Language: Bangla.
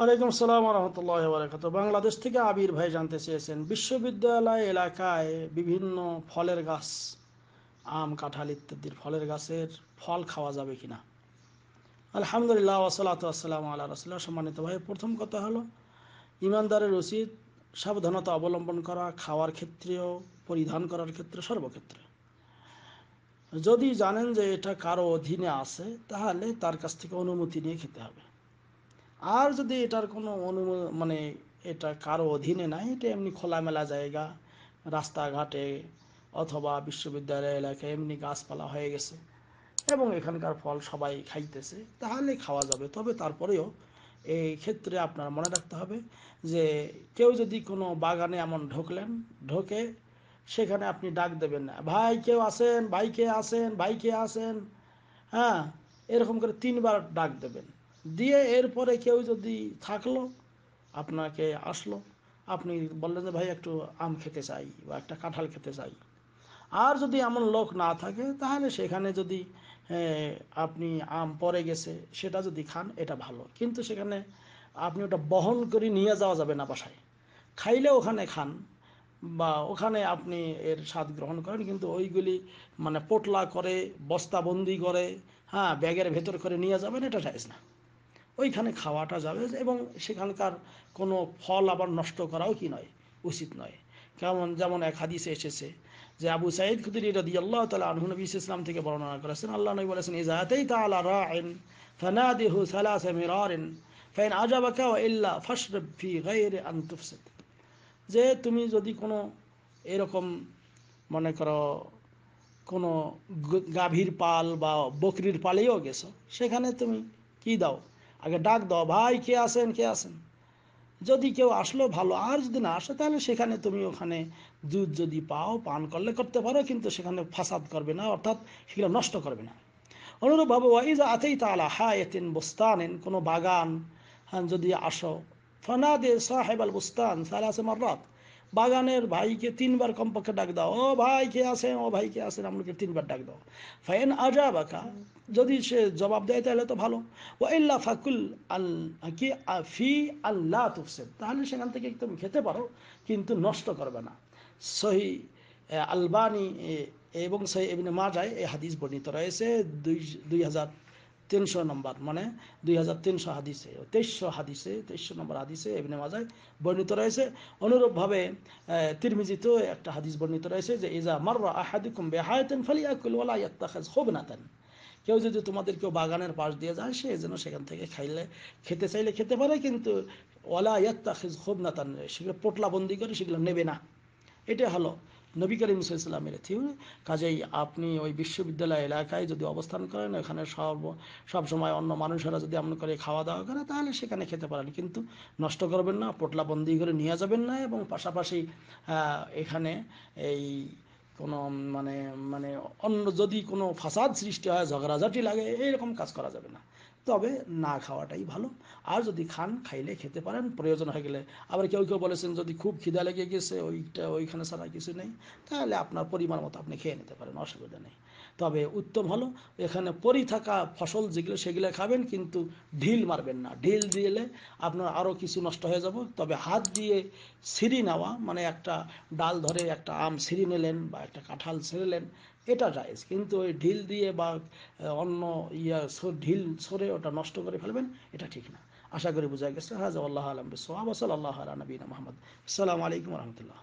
ওয়ালাইকুম আসসালাম রহমতুল্লাহ বরাকাত বাংলাদেশ থেকে আবির ভাই জানতে চেয়েছেন বিশ্ববিদ্যালয় এলাকায় বিভিন্ন ফলের গাছ আম কাঁঠাল ইত্যাদির ফলের গাছের ফল খাওয়া যাবে কি না আলহামদুলিল্লাহ ওসলাত আসসালাম আল্লাহ রসুল্লাহ সম্মানিত ভাই প্রথম কথা হলো ইমানদারের উচিত সাবধানতা অবলম্বন করা খাওয়ার ক্ষেত্রেও পরিধান করার ক্ষেত্রে সর্বক্ষেত্রে যদি জানেন যে এটা কারো অধীনে আছে তাহলে তার কাছ থেকে অনুমতি নিয়ে খেতে হবে আর যদি এটার কোনো অনু মানে এটা কারো অধীনে নাই এটা এমনি খোলামেলা জায়গা রাস্তাঘাটে অথবা বিশ্ববিদ্যালয় এলাকায় এমনি গাছপালা হয়ে গেছে এবং এখানকার ফল সবাই খাইতেছে তাহলে খাওয়া যাবে তবে তারপরেও এই ক্ষেত্রে আপনার মনে রাখতে হবে যে কেউ যদি কোনো বাগানে এমন ঢুকলেন ঢোকে সেখানে আপনি ডাক দেবেন না ভাই কেউ আসেন ভাই কে আসেন ভাই কে আসেন হ্যাঁ এরকম করে তিনবার ডাক দেবেন দিয়ে এরপরে কেউ যদি থাকলো আপনাকে আসলো আপনি বললেন যে ভাই একটু আম খেতে চাই বা একটা কাঁঠাল খেতে চাই আর যদি এমন লোক না থাকে তাহলে সেখানে যদি আপনি আম পরে গেছে সেটা যদি খান এটা ভালো কিন্তু সেখানে আপনি ওটা বহন করে নিয়ে যাওয়া যাবে না বাসায় খাইলে ওখানে খান বা ওখানে আপনি এর স্বাদ গ্রহণ করেন কিন্তু ওইগুলি মানে পোটলা করে বস্তাবন্দি করে হ্যাঁ ব্যাগের ভেতর করে নিয়ে যাবেন এটা চাইজ না ওইখানে খাওয়াটা যাবে এবং সেখানকার কোনো ফল আবার নষ্ট করাও কি নয় উচিত নয় কেমন যেমন এক হাদিসে এসেছে যে আবু সাইদ খুদুরি রদি আল্লাহ তালা আনহু নবী ইসলাম থেকে বর্ণনা করেছেন আল্লাহ নবী বলেছেন ইজাতেই তালা রাইন ফানাদিহু সালাস মিরারেন ফাইন আজাবাকা কেউ ইল্লা ফার্স্ট ফি গায়রি আন তুফসিদ যে তুমি যদি কোনো এরকম মনে করো কোনো গাভীর পাল বা বকরির পালেও গেছো সেখানে তুমি কি দাও আগে ডাক দাও ভাই কে আসেন কে আসেন যদি কেউ আসলো ভালো আর যদি না আসে তাহলে সেখানে তুমি ওখানে দুধ যদি পাও পান করলে করতে পারো কিন্তু সেখানে ফাসাদ করবে না অর্থাৎ সেগুলো নষ্ট করবে না অনুরূপভাবে ওয়াইজ আতেই তালা হায়াতিন বোস্তানেন কোনো বাগান হ্যাঁ, যদি আসো ফনাদে সাহেব আল বুস্তান সালাসে রাত বাগানের ভাইকে তিনবার কমপক্ষে ডাক দাও ও ভাই কে আসেন ও ভাই কে আসেন আপনাকে তিনবার ডাক দাও ফাইন আজা বাকা যদি সে জবাব দেয় তাহলে তো ভালো ও ইল্লা ফাকুল আল কি ফি আল্লাহ তুফসেন তাহলে সেখান থেকে তুমি খেতে পারো কিন্তু নষ্ট করবে না সহি আলবানি এবং সহি এমনি মা যায় এই হাদিস বর্ণিত রয়েছে দুই দুই হাজার তিনশো নম্বর মানে দুই হাজার তিনশো হাদিসে তেইশশো হাদিসে তেইশশো নম্বর হাদিসে এমনি মাজায় বর্ণিত রয়েছে অনুরূপভাবে তিরমিজিতেও একটা হাদিস বর্ণিত রয়েছে যে এজা মাররা আহাদিকুম বেহায়তেন ফালি আকুল ওলা ইয়াত্তাখাজ খুব নাতেন কেউ যদি তোমাদের কেউ বাগানের পাশ দিয়ে যায় সে যেন সেখান থেকে খাইলে খেতে চাইলে খেতে পারে কিন্তু ওলা খেজ খুব নাতান সেগুলো পোটলা বন্দি করে সেগুলো নেবে না এটা হলো নবী করিম সাল্লামের থিম কাজেই আপনি ওই বিশ্ববিদ্যালয় এলাকায় যদি অবস্থান করেন ওখানে সর্ব সব সময় অন্য মানুষেরা যদি এমন করে খাওয়া দাওয়া করে তাহলে সেখানে খেতে পারেন কিন্তু নষ্ট করবেন না পোটলা বন্দি করে নিয়ে যাবেন না এবং পাশাপাশি এখানে এই কোনো মানে মানে অন্য যদি কোনো ফাসাদ সৃষ্টি হয় ঝগড়াঝাটি লাগে এইরকম কাজ করা যাবে না তবে না খাওয়াটাই ভালো আর যদি খান খাইলে খেতে পারেন প্রয়োজন হয়ে গেলে আবার কেউ কেউ বলেছেন যদি খুব খিদা লেগে গেছে ওইটা ওইখানে ছাড়া কিছু নেই তাহলে আপনার পরিমাণ মতো আপনি খেয়ে নিতে পারেন অসুবিধা নেই তবে উত্তম হলো এখানে পরি থাকা ফসল যেগুলো সেগুলো খাবেন কিন্তু ঢিল মারবেন না ঢিল দিলে আপনার আরও কিছু নষ্ট হয়ে যাব তবে হাত দিয়ে ছিঁড়ি নেওয়া মানে একটা ডাল ধরে একটা আম ছিঁড়ি নিলেন বা একটা কাঁঠাল ছিঁড়লেন এটা জায়েজ কিন্তু ওই ঢিল দিয়ে বা অন্য ইয়া ঢিল সরে ওটা নষ্ট করে ফেলবেন এটা ঠিক না আশা করি বোঝা গেছে আল্লাহ আলম সোহাব সাল আল্লাহ নবীন মোহাম্মদ আসসালামু আলাইকুম রহমতুল্লাহ